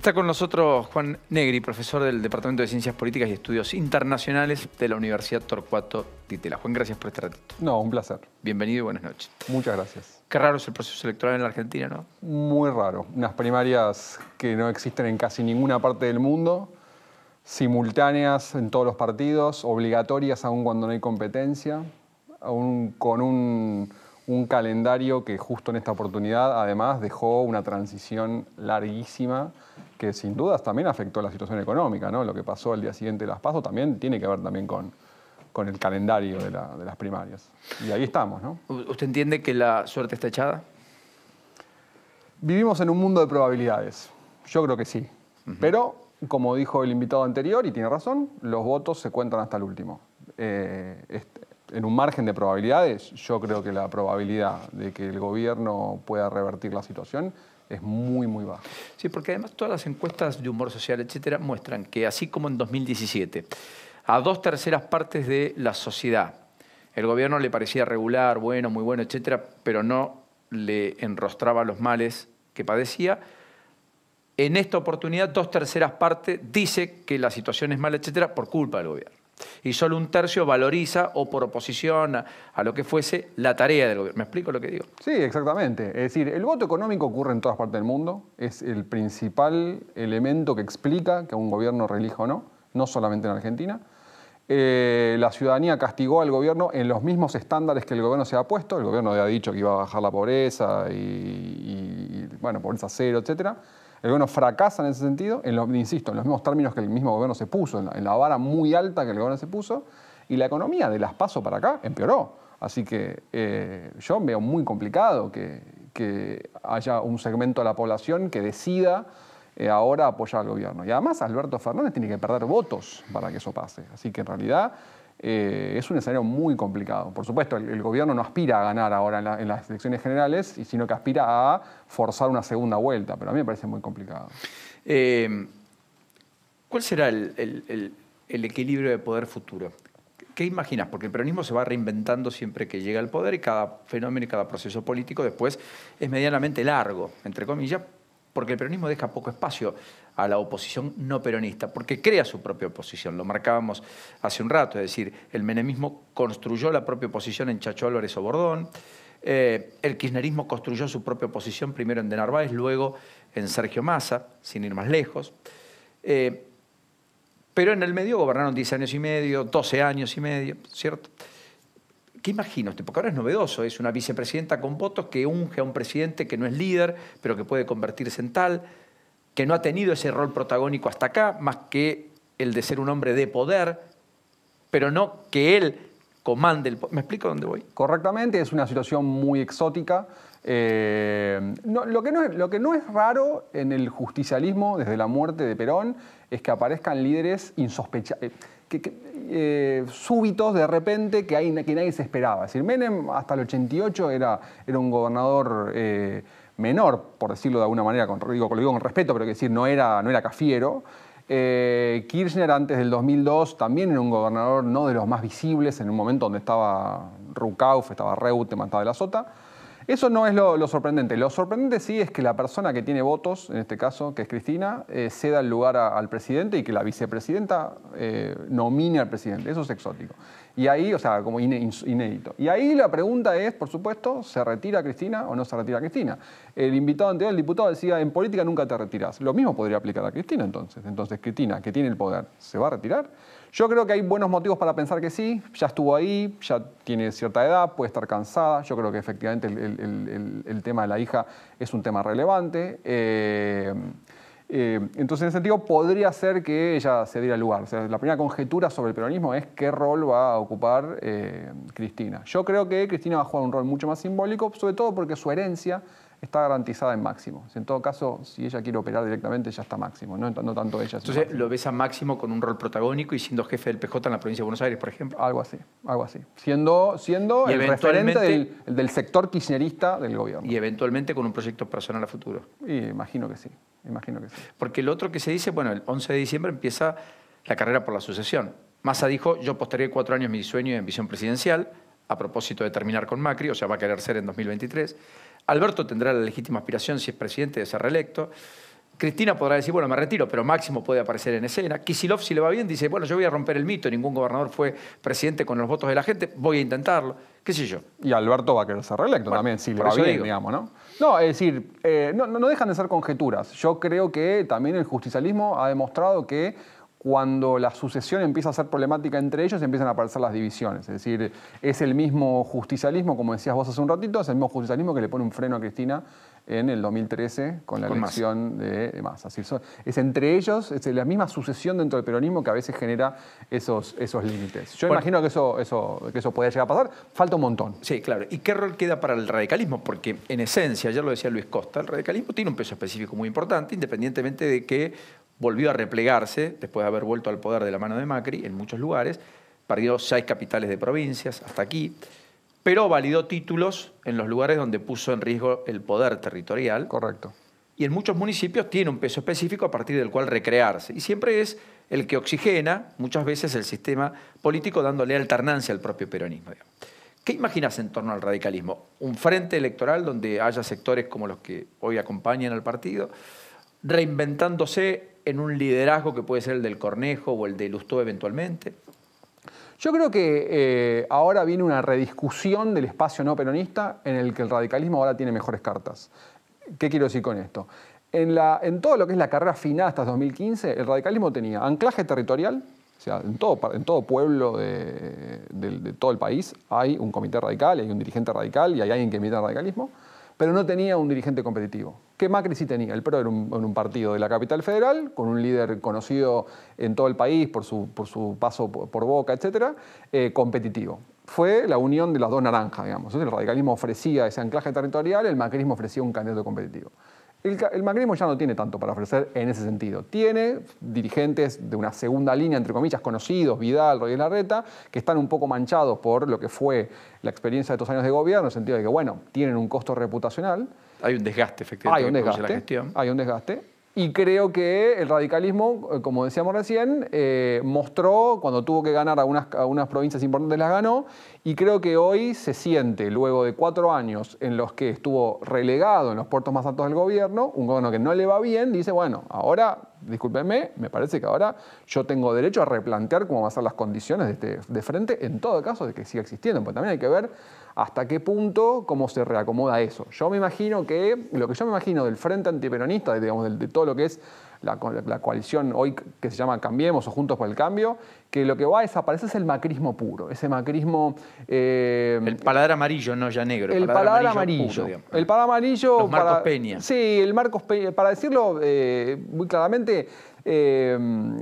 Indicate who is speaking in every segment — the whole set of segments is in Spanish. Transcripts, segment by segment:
Speaker 1: Está con nosotros Juan Negri, profesor del Departamento de Ciencias Políticas y Estudios Internacionales
Speaker 2: de la Universidad Torcuato Titela. Juan, gracias por estar ratito. No, un placer. Bienvenido y buenas noches. Muchas gracias. Qué raro es el proceso electoral en la Argentina, ¿no? Muy raro. Unas primarias que no existen en casi ninguna parte del mundo, simultáneas en todos los partidos, obligatorias aún cuando no hay competencia, aún con un un calendario que justo en esta oportunidad además dejó una transición larguísima que sin dudas también afectó la situación económica, ¿no? Lo que pasó el día siguiente de las PASO también tiene que ver también con, con el calendario de, las primarias. Y ahí estamos, ¿no? ¿Usted entiende que la suerte está echada? Vivimos en un mundo de probabilidades. Yo creo que sí. Pero, como dijo el invitado anterior, y tiene razón, los votos se cuentan hasta el último. Eh, en un margen de probabilidades, yo creo que la probabilidad de que el gobierno pueda revertir la situación es muy, muy baja. Sí, porque además todas
Speaker 1: las encuestas de humor social, etcétera, muestran que así como en 2017, a dos terceras partes de la sociedad, el gobierno le parecía regular, bueno, muy bueno, etcétera, pero no le enrostraba los males que padecía. En esta oportunidad, dos terceras partes dice que la situación es mala, etcétera, por culpa del gobierno y solo un tercio valoriza o por oposición a, lo que fuese la tarea del gobierno. ¿Me explico lo que digo?
Speaker 2: Sí, exactamente. Es decir, el voto económico ocurre en todas partes del mundo, es el principal elemento que explica que un gobierno relija o no, no solamente en Argentina. Eh, la ciudadanía castigó al gobierno en los mismos estándares que el gobierno se ha puesto, el gobierno había dicho que iba a bajar la pobreza y, y bueno, pobreza cero, etcétera el gobierno fracasa en ese sentido, en insisto, en los mismos términos que el mismo gobierno se puso, en la, vara muy alta que el gobierno se puso, y la economía de las paso para acá empeoró. Así que eh, yo veo muy complicado que, haya un segmento de la población que decida eh, ahora apoyar al gobierno. Y además Alberto Fernández tiene que perder votos para que eso pase. Así que en realidad eh, es un escenario muy complicado. Por supuesto, el, gobierno no aspira a ganar ahora en, las elecciones generales, sino que aspira a forzar una segunda vuelta, pero a mí me parece muy complicado.
Speaker 1: Em, ¿Cuál será el, el, equilibrio de poder futuro? ¿Qué imaginas? Porque el peronismo se va reinventando siempre que llega al poder y cada fenómeno y cada proceso político después es medianamente largo, entre comillas, porque el peronismo deja poco espacio a la oposición no peronista, porque crea su propia oposición, lo marcábamos hace un rato, es decir, el menemismo construyó la propia oposición en Chacho Álvarez o Bordón, eh, el kirchnerismo construyó su propia oposición primero en De Narváez, luego en Sergio Massa, sin ir más lejos. Eh, pero en el medio gobernaron 10 años y medio, 12 años y medio, ¿cierto? ¿Qué imagino? Este? Porque ahora es novedoso, es una vicepresidenta con votos que unge a un presidente que no es líder, pero que puede convertirse en tal, que no ha tenido ese rol protagónico hasta acá, más que el de ser un hombre de poder, pero
Speaker 2: no que él comande el poder. ¿Me explico dónde voy? Correctamente, es una situación muy exótica. Eh, lo, que no es, raro en el justicialismo desde la muerte de Perón es que aparezcan líderes insospechables. Eh, eh, súbitos de repente que, que nadie se esperaba. Menem hasta el 88 era, un gobernador menor, por decirlo de alguna manera, con, lo con respeto, pero que decir, no era, no era cafiero. Kirchner antes del 2002 también era un gobernador no de los más visibles, en un momento donde estaba Rukauf, estaba Reutemann, estaba de la Sota. Eso no es lo, sorprendente. Lo sorprendente sí es que la persona que tiene votos, en este caso, que es Cristina, eh, ceda el lugar al presidente y que la vicepresidenta eh, nomine al presidente. Eso es exótico. Y ahí, o sea, como inédito. Y ahí la pregunta es, por supuesto, ¿se retira Cristina o no se retira Cristina? El invitado anterior, el diputado, decía, en política nunca te retiras. Lo mismo podría aplicar a Cristina entonces. Entonces, Cristina, que tiene el poder, ¿se va a retirar? Yo creo que hay buenos motivos para pensar que sí, ya estuvo ahí, ya tiene cierta edad, puede estar cansada, yo creo que efectivamente el, tema de la hija es un tema relevante. Eh, eh, entonces, en ese sentido, podría ser que ella se diera lugar. la primera conjetura sobre el peronismo es qué rol va a ocupar eh, Cristina. Yo creo que Cristina va a jugar un rol mucho más simbólico, sobre todo porque su herencia está garantizada en máximo. En todo caso, si ella quiere operar directamente, ya está máximo, no, tanto ella. Entonces, ¿lo
Speaker 1: ves a máximo con un rol protagónico y siendo jefe del PJ en la provincia de Buenos Aires,
Speaker 2: por ejemplo? Algo así, algo así. Siendo, siendo el referente del, sector kirchnerista del gobierno. Y eventualmente con un proyecto personal a futuro. imagino que sí, imagino que sí. Porque
Speaker 1: lo otro que se dice, bueno, el 11 de diciembre empieza la carrera por la sucesión. Massa dijo, yo postergué cuatro años mi sueño y ambición presidencial, a propósito de terminar con Macri, o sea, va a querer ser en 2023. Alberto tendrá la legítima aspiración si es presidente de ser reelecto. Cristina podrá decir, bueno, me retiro, pero Máximo puede aparecer en escena. Kisilov, si le va bien, dice, bueno, yo voy a romper el mito, ningún gobernador fue presidente con los votos de la gente, voy a intentarlo, qué sé yo. Y Alberto va a querer ser reelecto también,
Speaker 2: si le va bien, digamos, ¿no? No, es decir, eh, no, no dejan de ser conjeturas. Yo creo que también el justicialismo ha demostrado que cuando la sucesión empieza a ser problemática entre ellos, empiezan a aparecer las divisiones. Es decir, es el mismo justicialismo, como decías vos hace un ratito, es el mismo justicialismo que le pone un freno a Cristina en el 2013 con la elección de, más. Massa. es entre ellos, es la misma sucesión dentro del peronismo que a veces genera esos, esos límites. Yo imagino que eso, eso, que eso podría llegar a pasar. Falta un montón. Sí, claro. ¿Y qué rol queda para el radicalismo?
Speaker 1: Porque en esencia, ya lo decía Luis Costa, el radicalismo tiene un peso específico muy importante, independientemente de que volvió a replegarse después de haber vuelto al poder de la mano de Macri en muchos lugares, perdió seis capitales de provincias hasta aquí, pero validó títulos en los lugares donde puso en riesgo el poder territorial. Correcto. Y en muchos municipios tiene un peso específico a partir del cual recrearse. Y siempre es el que oxigena muchas veces el sistema político dándole alternancia al propio peronismo. ¿Qué imaginas en torno al radicalismo? ¿Un frente electoral donde haya sectores como los que hoy acompañan al partido? reinventándose en un liderazgo que puede ser el del Cornejo o el de Lustó eventualmente?
Speaker 2: Yo creo que eh, ahora viene una rediscusión del espacio no peronista en el que el radicalismo ahora tiene mejores cartas. ¿Qué quiero decir con esto? En, todo lo que es la carrera final hasta 2015, el radicalismo tenía anclaje territorial, o sea, en todo, pueblo de, todo el país hay un comité radical, hay un dirigente radical y hay alguien que emite radicalismo pero no tenía un dirigente competitivo. ¿Qué Macri sí tenía. El PRO era un, partido de la capital federal, con un líder conocido en todo el país por su, paso por, Boca, etcétera, eh, competitivo fue la unión de las dos naranjas, digamos. el radicalismo ofrecía ese anclaje territorial, el macrismo ofrecía un candidato competitivo. El, el, macrismo ya no tiene tanto para ofrecer en ese sentido. Tiene dirigentes de una segunda línea, entre comillas, conocidos, Vidal, Rodríguez Larreta, que están un poco manchados por lo que fue la experiencia de estos años de gobierno, en el sentido de que, bueno, tienen un costo reputacional.
Speaker 1: Hay un desgaste, efectivamente. Hay un desgaste.
Speaker 2: Hay un desgaste. Y creo que el radicalismo, eh, como decíamos recién, eh, mostró cuando tuvo que ganar algunas, algunas provincias importantes, las ganó. Y creo que hoy se siente, luego de cuatro años en los que estuvo relegado en los puertos más altos del gobierno, un gobierno que no le va bien, dice, bueno, ahora discúlpenme, me parece que ahora yo tengo derecho a replantear cómo van a ser las condiciones de, este, frente, en todo caso de que siga existiendo, pero también hay que ver hasta qué punto cómo se reacomoda eso. Yo me imagino que, lo que yo me imagino del frente antiperonista, digamos, de todo lo que es la, coalición hoy que se llama Cambiemos o Juntos por el Cambio, que lo que va a desaparecer es el macrismo puro, ese macrismo... Eh, el paladar amarillo, no ya negro. El paladar, amarillo. el paladar amarillo... Los Marcos Peña. Sí, el Marcos Peña. Para decirlo eh, muy claramente, em,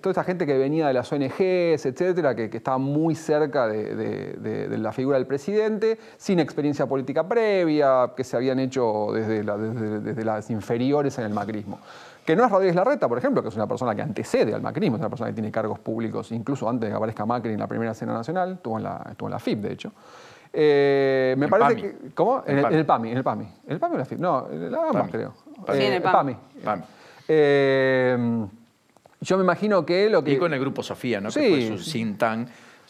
Speaker 2: toda esa gente que venía de las ONGs, etcétera, que, estaba muy cerca de, la figura del presidente, sin experiencia política previa, que se habían hecho desde, desde las inferiores en el macrismo que no es Rodríguez Larreta, por ejemplo, que es una persona que antecede al macrismo, es una persona que tiene cargos públicos incluso antes de que aparezca Macri en la primera cena nacional, estuvo en la, estuvo la FIP, de hecho. me parece que. ¿Cómo? en, el, PAMI, en el PAMI. el PAMI o la FIP? No, la ambas, creo. Sí, en el PAMI.
Speaker 1: yo me imagino que lo que. Y con el grupo Sofía, ¿no? Sí. Que fue su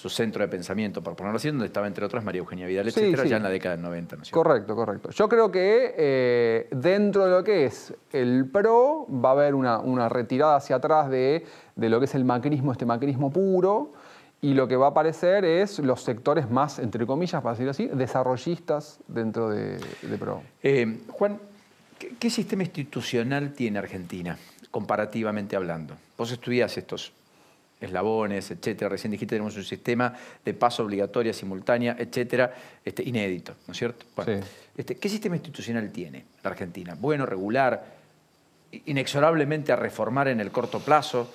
Speaker 1: su centro de pensamiento, por ponerlo así, donde estaba entre otras María Eugenia Vidal, etc., ya en la década del 90. ¿no?
Speaker 2: Correcto, correcto. Yo creo que eh, dentro de lo que es el PRO va a haber una, una retirada hacia atrás de, lo que es el macrismo, este macrismo puro, y lo que va a aparecer es los sectores más, entre comillas, para decirlo así, desarrollistas dentro de, PRO. Eh, Juan, ¿qué, ¿qué sistema institucional tiene Argentina,
Speaker 1: comparativamente hablando? Vos estudiás estos eslabones, etcétera. Recién dijiste tenemos un sistema de paso obligatoria, simultánea, etcétera, este, inédito, ¿no es cierto? este, ¿Qué sistema institucional tiene la Argentina? Bueno, regular, inexorablemente a reformar en el corto plazo.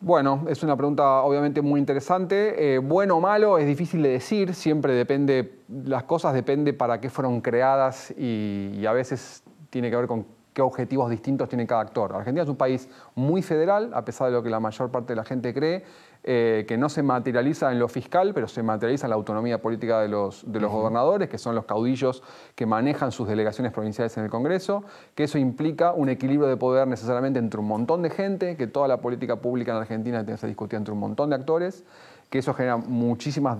Speaker 2: Bueno, es una pregunta obviamente muy interesante. Eh, bueno o malo es difícil de decir, siempre depende, las cosas depende para qué fueron creadas y a veces tiene que ver con objetivos distintos tiene cada actor. Argentina es un país muy federal, a pesar de lo que la mayor parte de la gente cree, eh, que no se materializa en lo fiscal, pero se materializa en la autonomía política de los, gobernadores, que son los caudillos que manejan sus delegaciones provinciales en el Congreso, que eso implica un equilibrio de poder necesariamente entre un montón de gente, que toda la política pública en Argentina tiene que ser discutida entre un montón de actores que eso genera muchísimas,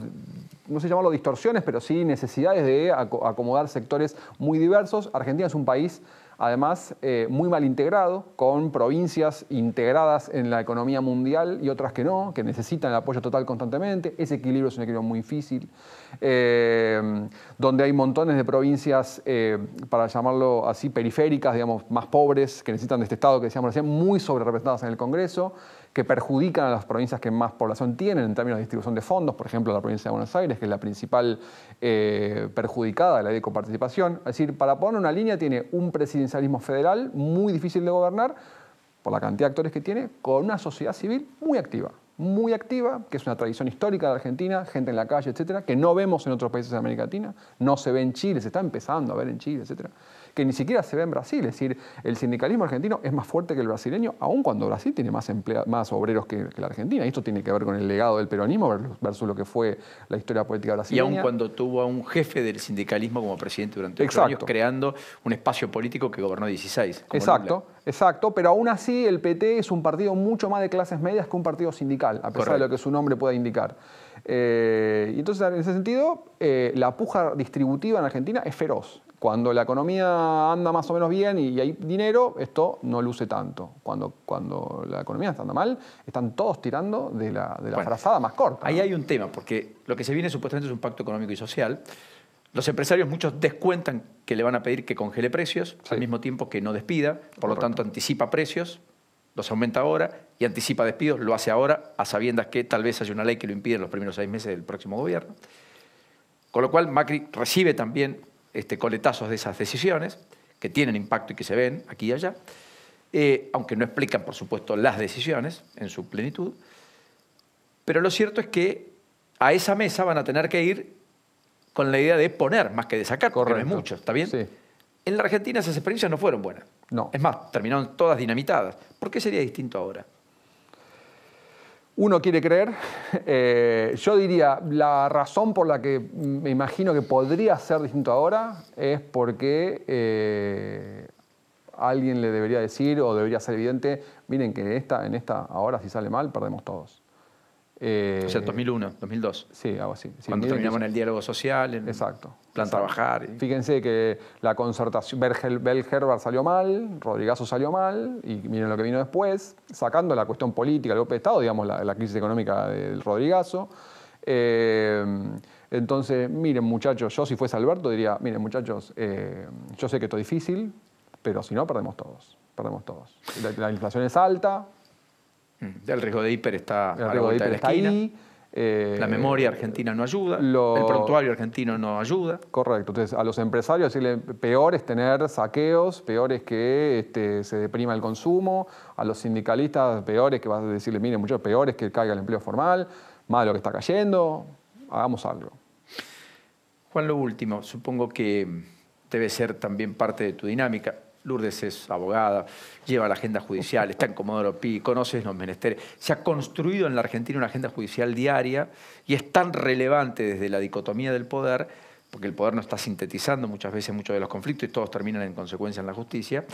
Speaker 2: no sé llamarlo distorsiones, pero sí necesidades de acomodar sectores muy diversos. Argentina es un país Además, eh, muy mal integrado, con provincias integradas en la economía mundial y otras que no, que necesitan el apoyo total constantemente. Ese equilibrio es un equilibrio muy difícil, eh, donde hay montones de provincias, eh, para llamarlo así, periféricas, digamos, más pobres, que necesitan de este Estado que decíamos recién, muy sobre representadas en el Congreso que perjudican a las provincias que más población tienen en términos de distribución de fondos, por ejemplo, la provincia de Buenos Aires, que es la principal eh, perjudicada de la ley de coparticipación. Es decir, para poner una línea, tiene un presidencialismo federal muy difícil de gobernar por la cantidad de actores que tiene, con una sociedad civil muy activa muy activa, que es una tradición histórica de Argentina, gente en la calle, etcétera, que no vemos en otros países de América Latina, no se ve en Chile, se está empezando a ver en Chile, etcétera que ni siquiera se ve en Brasil. Es decir, el sindicalismo argentino es más fuerte que el brasileño, aun cuando Brasil tiene más, más obreros que, la Argentina. Y esto tiene que ver con el legado del peronismo versus lo que fue la historia política brasileña. Y aun cuando tuvo a un jefe del sindicalismo como
Speaker 1: presidente durante ocho años, creando un espacio político que gobernó 16. Exacto,
Speaker 2: exacto. Pero aún así el PT es un partido mucho más de clases medias que un partido sindical, a pesar de lo que su nombre pueda indicar. Eh, y entonces, en ese sentido, eh, la puja distributiva en Argentina es feroz. Cuando la economía anda más o menos bien y hay dinero, esto no luce tanto. Cuando, cuando la economía andando mal, están todos tirando de la, de más corta. Ahí hay un tema, porque lo que se viene
Speaker 1: supuestamente es un pacto económico y social.
Speaker 2: Los empresarios, muchos
Speaker 1: descuentan que le van a pedir que congele precios, al mismo tiempo que no despida, por lo tanto anticipa precios, los aumenta ahora y anticipa despidos, lo hace ahora, a sabiendas que tal vez haya una ley que lo impide en los primeros seis meses del próximo gobierno. Con lo cual, Macri recibe también este, coletazos de esas decisiones, que tienen impacto y que se ven aquí y allá, eh, aunque no explican, por supuesto, las decisiones en su plenitud. Pero lo cierto es que a esa mesa van a tener que ir con la idea de poner más que de sacar, porque no es mucho, ¿está bien? En la Argentina esas experiencias no fueron buenas. No. Es más, terminaron todas dinamitadas. ¿Por qué sería distinto ahora?
Speaker 2: uno quiere creer. Eh, yo diría, la razón por la que me imagino que podría ser distinto ahora es porque eh, alguien le debería decir o debería ser evidente, miren que esta, en esta ahora si sale mal perdemos todos. Eh, o sea, 2001, 2002. Sí, algo así. Cuando terminamos en el diálogo social, en exacto, plan trabajar. Fíjense que la concertación, Herbert salió mal, Rodrigazo salió mal, y miren lo que vino después, sacando la cuestión política, el golpe de Estado, digamos, la, crisis económica del Rodrigazo. Eh, entonces, miren muchachos, yo si fuese Alberto diría, miren muchachos, eh, yo sé que esto es difícil, pero si no, perdemos todos, perdemos todos. la inflación es alta, el riesgo de hiper está a la de, la esquina. Eh, la memoria
Speaker 1: argentina no ayuda, el prontuario
Speaker 2: argentino no ayuda. Correcto, entonces a los empresarios decirle, peor es tener saqueos, peor es que este, se deprima el consumo, a los sindicalistas peor es que vas a decirle, mire mucho peor es que caiga el empleo formal, más lo que está cayendo, hagamos algo. Juan, lo último, supongo que
Speaker 1: debe ser también parte de tu dinámica. Lourdes es abogada, lleva la agenda judicial, está en Comodoro Pi, conoce los menesteres. Se ha construido en la Argentina una agenda judicial diaria y es tan relevante desde la dicotomía del poder, porque el poder no está sintetizando muchas veces muchos de los conflictos y todos terminan en consecuencia en la justicia,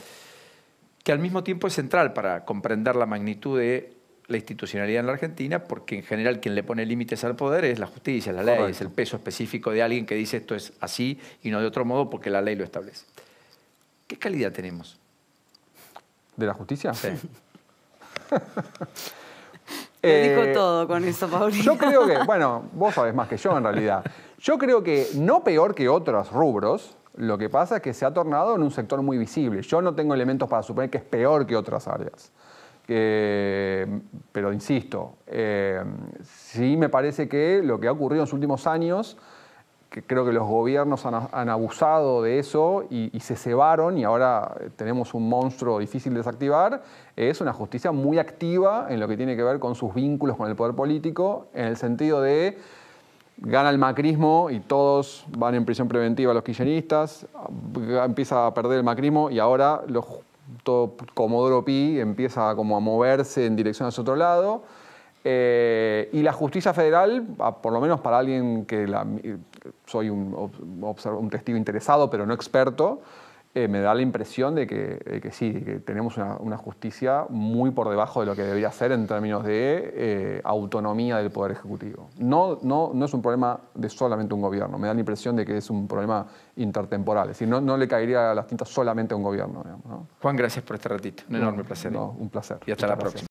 Speaker 1: que al mismo tiempo es central para comprender la magnitud de la institucionalidad en la Argentina, porque en general quien le pone límites al poder es la justicia, la ley, es el peso específico de alguien que dice esto es así y no de otro modo porque la ley lo establece. ¿Qué calidad tenemos?
Speaker 2: ¿De la justicia? Sí. Te dijo eh, todo con eso, Paulina. Yo creo que, bueno, vos sabés más que yo en realidad. Yo creo que no peor que otros rubros, lo que pasa es que se ha tornado en un sector muy visible. Yo no tengo elementos para suponer que es peor que otras áreas. pero insisto, eh, sí me parece que lo que ha ocurrido en los últimos años creo que los gobiernos han, abusado de eso y, se cebaron y ahora eh, tenemos un monstruo difícil de desactivar, es una justicia muy activa en lo que tiene que ver con sus vínculos con el poder político, en el sentido de gana el macrismo y todos van en prisión preventiva los quillenistas, ah, empieza a perder el macrismo y ahora todo Comodoro Pi empieza como a moverse en dirección hacia otro lado eh, y la justicia federal, ah, por lo menos para alguien que soy un, testigo interesado, pero no experto, eh, me da la impresión de que, sí, que tenemos una, justicia muy por debajo de lo que debería ser en términos de eh, autonomía del Poder Ejecutivo. No, no, no es un problema de solamente un gobierno, me da la impresión de que es un problema intertemporal, es decir, no, no le caería a las tintas solamente a un gobierno. Juan, gracias por este ratito, un enorme placer. un placer. Y hasta la próxima.